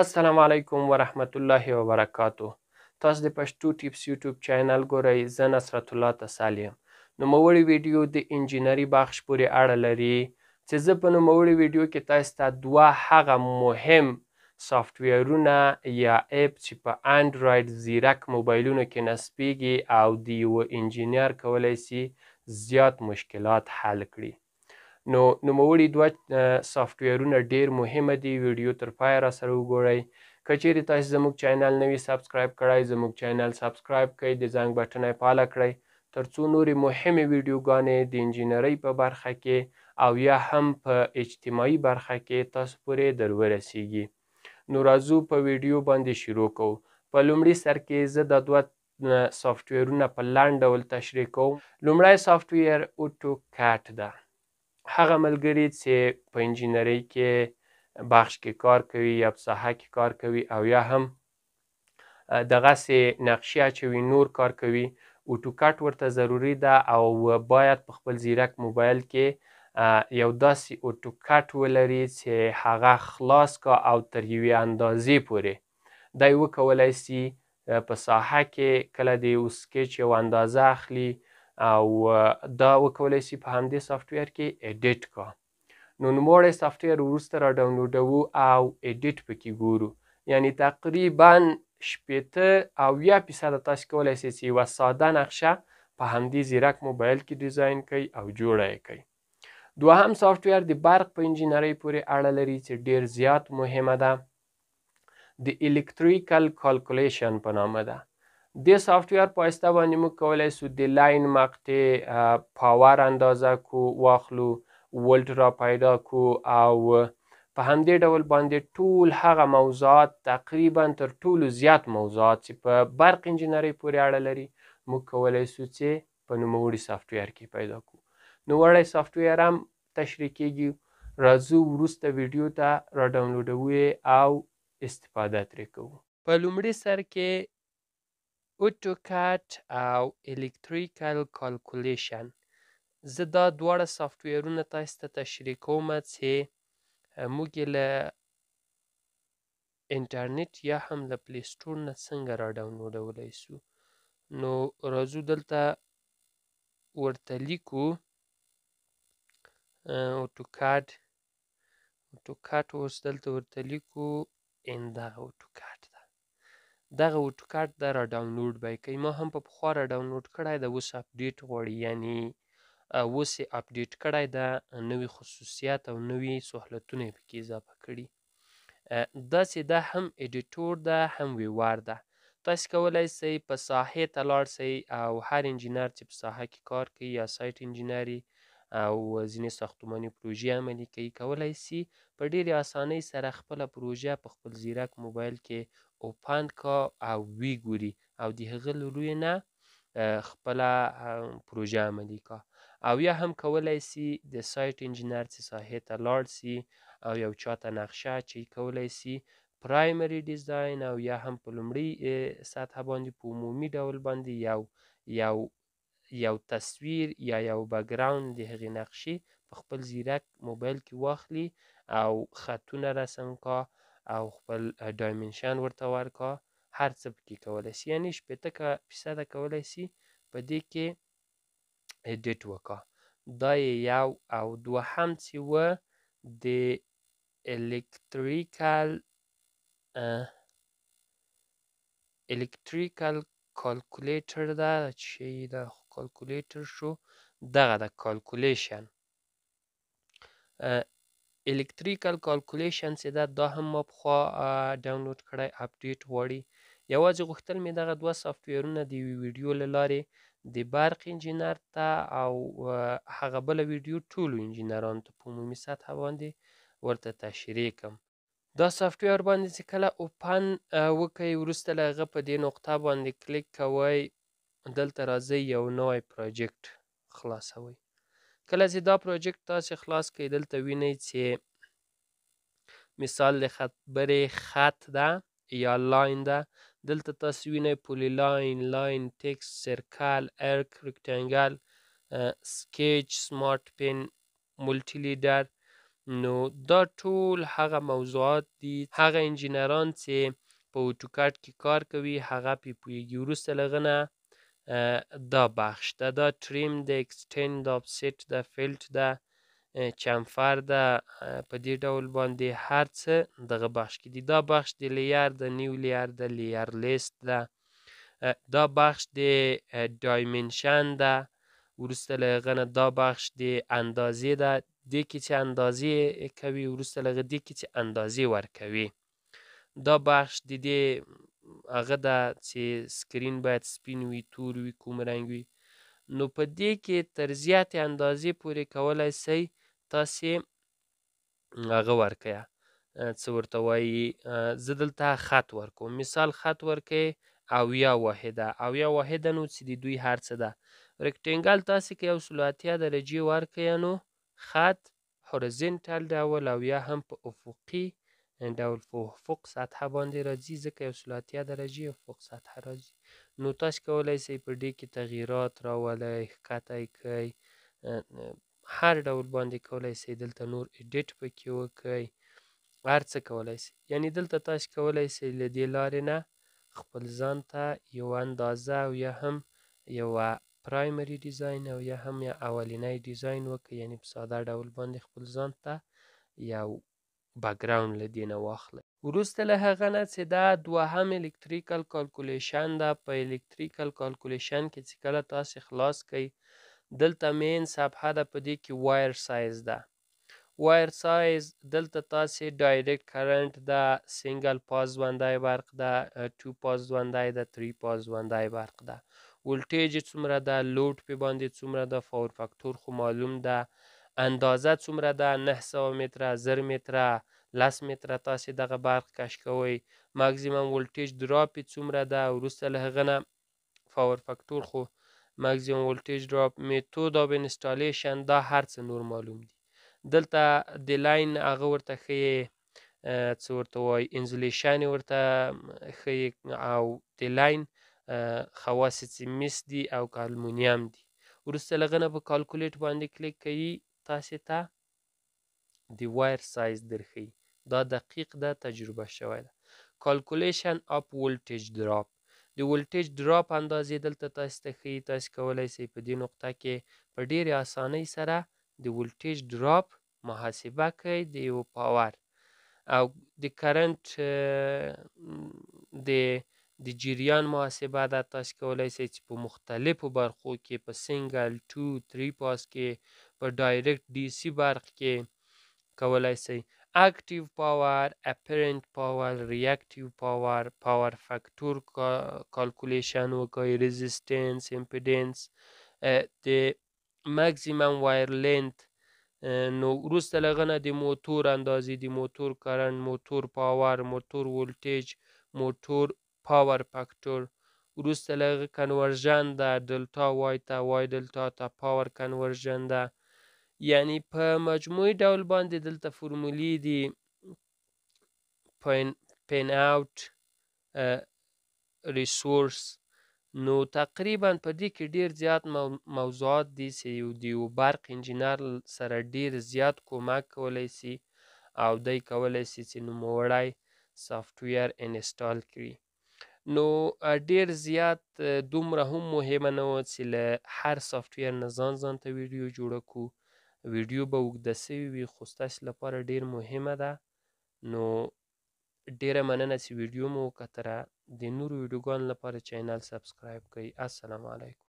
السلام علیکم ورحمت الله وبرکاتو تاسو د پښتو ټیپس یوټیوب چینل ګورئ زه نصرت الله تسالی یم نوموړی ویډیو د انجینری بخش پورې اړه لري چې زه په نوموړي ویډیو کې تاسو ته دوه هغه مهم سافټویرونه یا اپ چې په انډراید زیرک موبایلونو کې نصبیږي او د یوه انجینیر کولی سي زیات مشکلات حل کړي نو نوموړي دوه سافټویرونه ډیر مهمه دي ویډیو تر پای را سره وګورئ که چیرې تاسو زموږ چینل نوی سبسکرایب کړئ زموږ چینل سبسکرایب کړئ د زنګ بټن یې فعاله کړئ تر څو نورې مهمې ویډیوګانې د انجینرۍ په برخه کې او یا هم په اجتماعي برخه کې تاسو پورې در ورسیږي نو راځو په ویډیو باندې شروع کوو په لومړي سر کې زه د دوه سافټویرونه په لاند ډول تشریح کوم لومړی سافټویر اوټو کاټ ده هغه ملګری چې په انجینری کې بخش کې کار کوي یا په ساحه کې کار کوي او یا هم دغسې نقشې اچوي نور کار کوي اوټوکاټ ورته ضروری ده او باید په خپل زیرک موبایل کې یو داسې اوټوکټ ولري چې هغه خلاص کا او تر یوې اندازې پورې دی وکولی سي په ساحه کې کله د یو سکیچ یو اندازه اخلي او دا وکولی سي په همدې سافټویر کې اډیټ کا نو نوموړی سافټویر وروسته را ډاونلوډوو او اډیټ پکې ګورو یعنی تقریبا شپېته اویا فیصده تاسو کولی سئ چې یوه ساده نقشه په همدې زیرک موبایل کې ډیزاین کوي او جوړه یې کوي دوهم سافټویر د برق په انجینری پورې اړه لري چې ډیر زیات مهمه ده د الکتریکل کالکولیشن په نامه ده د سافټویر په واسطه باندې موږ کولی سو د لاین مقطع پاور اندازه کو واخلو ولټ را پیدا کو او په همدې ډول باندې ټول هغه موضوعات تقریبا تر ټولو زیات موضوعات چې په برق انجینری پورې اړه لري موږ کولی سو چې په نوموړي سافټویر کې پیدا کړو نوړی سافټویر هم تشریح کیږي راځو وروسته ویډیو ته را ډاونلوډوي او استفاده ترې کوو په لومړي سر کې اوټوکاټ او الکتریکل کالکولیشن زه دا دواړه سافټویرونه تاسو ته تشریح کوم چې موږ له انټرنیټ یا هم له پلی سټور نه څنګه را ډاونلوډولی سو نو راځو دلته ورته لیکو اوټوکاډ eh, اوټوکاټ اوس دلته ورته لیکو ان دغه اوټوکاټ ده دغه اوټوکاټ دا را ډاونلوډ به کوي ما هم په پخوا را ډاونلوډ کړی د اوس اپډیټ غواړي یعنی اوس یې اپډیټ کړی دا نوې خصوصیات او نوې سهولتونه یې پکې اضافه کړي داسې دا هم ایډیټور ده هم ویوار ده تاسو کولی سئ په ساحې ته لاړ سئ او هر انجینر چې په ساحه کې کار کوي یا سایټ انجینری او ځینې ساختماني پروژې عملي کوي کولای سي په ډېرې اسانۍ سره خپله پروژه په خپل زیرک موبایل کې اوپن کا او ویګوري او د هغه له روی نه خپله پروژه عملي کا او یا هم کولای سي د سایټ انجینر چې ساحې ته لاړ سي او یو چاته نقشه چې کولای سي پرایمری ډیزاین او یا هم په لومړۍ سطح باندې په عمومي ډول باندې یو یو یو تصویر یا یو بګراوند د هغې نقشې په خپل زیرک موبایل کې واخلي او خطونه رسم کا او خپل ډایمنشن ورته ورکا هر څه پکې کولی سي یعنې شپېته فیصده کولی سي په دې کې اډیټ وکا دا یې یو او دوهم چې و د الکتریکل الکتریکل کالکولیټر ده چې دا کالکولیټر شو دغه د کالکولیشن الکتریکل کالکولیشن چې دا دا هم ما پخوا ډاونلوډ کړی اپډیټ غواړي یوازې غوښتل مې دغه دوه سافټویرونه د یوې ویډیو له لارې د برق انجینر ته او هغه بله ویډیو ټولو انجینرانو ته په عمومي سطحه باندې ورته تشریح کړم دا سافټویر باندې چې کله اوپن وکئ وروسته له هغه په دې نقطه باندې کلیک کوئ دلته راځي یو نوی پروجیکټ خلاصوي کله چې دا پروجیکټ تاسو خلاص کړئ دلته وینئ چې مثال د خبرې خط ده یا لاین ده دلته تاسو وینئ پولی لاین لاین ټیکس سرکل ارک ریکټانګل سکیچ سمارټ پین ملټی لیډر نو دا ټول هغه موضوعات دي هغه انجینران چې په اوټوکټ کې کار کوي هغه پې پوهیږي وروسته لغنه دا بخش ده دا ټریم د اکسټند آفست د فیلټ د چمفر د په دې ډول باندې هر څه دغه بخش کې دي دا بخش د لیار د نیو لیار د لیار لیست ده دا بخش د دایمنشن ده وروسته له هغه نه دا بخش د اندازې ده دې کې چې اندازې کوي وروسته له هغه دې کې چې اندازې ورکوي دا بخش د دې هغه دا چې سکرین باید سپین وي تور وي کوم رنګ وي نو په دې کې تر زیاتې اندازې پورې کولای سئ تاسې هغه ورکیا څه ورته وایي زه دلته خط ورکوم مثال خط ورکئ اویا واحده اویا واحده نو چې د دوی هر څه ده رکټینګل تاسې که یو سلو اتیا درجې ورکئ نو خط هورزنټل ډول او یا هم په افقي ډول فوق سطحه باندې راځي ځکه یو سل اتیا درجې او فوق سطحه راځي نو تاسو کولی سئ په ډې کې تغییرات راولئ ښکته یې کئ هر ډول باندې کولی سئ دلته نور ایډیټ پکې وکئ هر څه کولی سئ یعنی دلته تاسو کولی سئ له دې لارې نه خپل ځان ته یوه اندازه او یا هم یوه پرایمری ډیزاین او یا هم یا اولنی ډیزاین وکړئ یعنی په ساده ډول باندې خپل ځان ته یو بیکګراوند له دې نه واخلئ وروسته له هغه نه چې دا دوهم الکتریکل کالکولیشن ده په الکتریکل کالکولیشن کې چې کله تاسې خلاص کړئ دلته مین صفحه ده په دې کې وایر سایز ده وایر سایز دلته تاسې ډایرکټ کرنٹ ده سنگل پاس ځوندی برق ده ټو پاس ځوندی ده تری پاس ځوندی برق ده ولټیج څومره ده لوډ پې باندې څومره ده فور فکتور خو معلوم ده اندازه څومره ده 900 متره 1000 متره لس متره تاسې دغه برق کش کوئ مګزیمم ولټیج دراپ یې څومره ده وروسته له هغه نه پاور فکتور خو مګزیمم ولټیج دراپ میتود آف انسټالیشن دا هر څه نور معلوم دي دلته د لاین هغه ورته ښیې څه ورته وایي انزولیشن ورته ښیې او د لاین خواص چې مس دي او الومینیم دي وروسته له هغه نه په کالکولیټ باندې کلیک کوي تاسې ته د وایر سایز درښیي دا دقیق ده تجربه شوی ده کالکولیشن اپ ولټیج دراپ د ولټیج دراپ اندازې دلته تاسې ته ښیي تاسې کولی سئ په دې نقطه کې په ډېرې اسانۍ سره د ولټیج دراپ محاسبه کوئ د یو پاور او د کرنټ د د جریان محاسبه ده تاسو کولی سئ چې په مختلفو برخو کې په سنګل ټو تری پاس کې په ډایرکټ ډی سی برخ کې کولای سئ اکټیو پاور اپیرنت پاور ریاکټیو پاور پاور فاکتور کالکولیشن وکړئ ريزिस्टنس امپیډنس د ماکسیمم وایر لنت نو وروسته لغه نه د موتور اندازې د موتور کرنټ موتور پاور موتور ولټیج موتور پاور فاکتور وروسته لغه کنورژن ده ډلټا وای ته وای ډلټا ته پاور کنورژن ده یعنی په مجموعي ډول باندې دلته فورمولې دي پین اوټ ریسورس نو تقریبا په دې کې ډیر زیات موضوعات دي چې یو د یو برق انجینر سره ډیر زیات کومک کولی سي او دی کولی سي چې نوموړی سافټویر انسټال کړي نو ډیر زیات دومره هم مهمه نه وه چې له هر سافټویر نه ځان ځان ته ویډیو جوړه کړو ویډیو به اوږده سوي وي خو ستاسې لپاره ډیر مهمه ده نو ډیره مننه چې ویډیو مو وکتله د نورو ویډیوګانو لپاره چینل سبسکرایب کړئ السلام علیکم